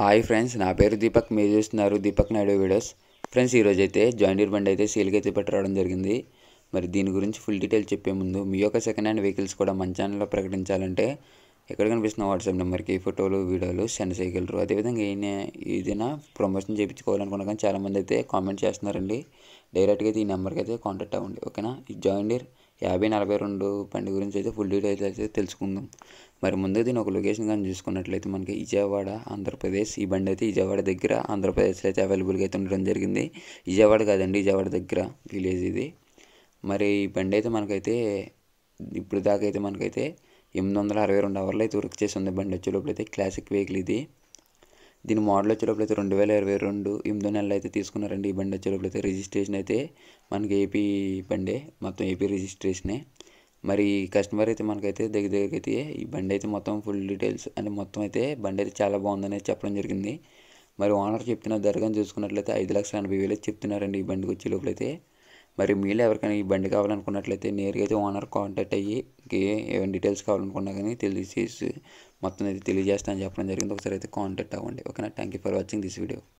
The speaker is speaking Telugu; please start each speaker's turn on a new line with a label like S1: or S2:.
S1: హాయ్ ఫ్రెండ్స్ నా పేరు దీపక్ మీరు చూస్తున్నారు దీపక్ నాయుడు వీడియోస్ ఫ్రెండ్స్ ఈరోజు అయితే జాయింట్ బండి అయితే సీల్కి అయితే పెట్టరావడం జరిగింది మరి దీని గురించి ఫుల్ డీటెయిల్ చెప్పే ముందు మీ యొక్క సెకండ్ హ్యాండ్ వెహికల్స్ కూడా మన ఛానల్లో ప్రకటించాలంటే ఎక్కడ కనిపిస్తున్న వాట్సాప్ నెంబర్కి ఫోటోలు వీడియోలు సెండ్ చేయగలరు అదేవిధంగా ఏ ఏదైనా ప్రమోషన్ చేయించుకోవాలనుకున్న కానీ చాలామంది అయితే కామెంట్ చేస్తున్నారండి డైరెక్ట్గా అయితే ఈ నెంబర్కి అయితే కాంటాక్ట్ అవ్వండి ఓకేనా ఈ ఇయర్ యాభై నలభై రెండు బండి గురించి అయితే ఫుల్ డీటెయిల్స్ అయితే తెలుసుకుందాం మరి ముందు దీని ఒక లొకేషన్ కానీ చూసుకున్నట్లయితే మనకి విజయవాడ ఆంధ్రప్రదేశ్ ఈ బండి అయితే విజయవాడ దగ్గర ఆంధ్రప్రదేశ్లో అయితే అవైలబుల్గా అయితే ఉండడం జరిగింది విజయవాడ కాదండి విజయవాడ దగ్గర విలేజ్ ఇది మరి ఈ బండి అయితే మనకైతే ఇప్పుడు దాకా అయితే మనకైతే ఎనిమిది వందల అరవై రెండు అవర్లు అయితే వర్క్ చేసి ఉంది బండి వచ్చే అయితే క్లాసిక్ వెహికల్ ఇది దీని మోడల్ వచ్చేటప్పుడు అయితే రెండు వేల ఇరవై రెండు ఎనిమిదో నెలలో అయితే తీసుకున్నారండి ఈ బండి వచ్చేటప్పుడు అయితే రిజిస్ట్రేషన్ అయితే మనకి ఏపీ బండే మొత్తం ఏపీ రిజిస్ట్రేషనే మరి కస్టమర్ అయితే మనకైతే దగ్గర దగ్గరికి అయితే ఈ బండి అయితే మొత్తం ఫుల్ డీటెయిల్స్ అంటే మొత్తం అయితే బండి అయితే చాలా బాగుందని చెప్పడం జరిగింది మరి ఓనర్ చెప్తున్న ధరగా చూసుకున్నట్లయితే ఐదు లక్షల ఎనభై వేలు చెప్తున్నారండి ఈ బండికి వచ్చే లోపలైతే మరి మీలో ఎవరికైనా ఈ బండి కావాలనుకున్నట్లయితే నేరుగా అయితే ఓనర్ కాంటాక్ట్ అయ్యి ఏమైనా డీటెయిల్స్ కావాలనుకున్నా కానీ తెలియజేసి మొత్తం అయితే తెలియజేస్తాను అని చెప్పడం జరిగింది ఒకసారి అయితే కాంటాక్ట్ అవ్వండి ఓకేనా thank you for watching this video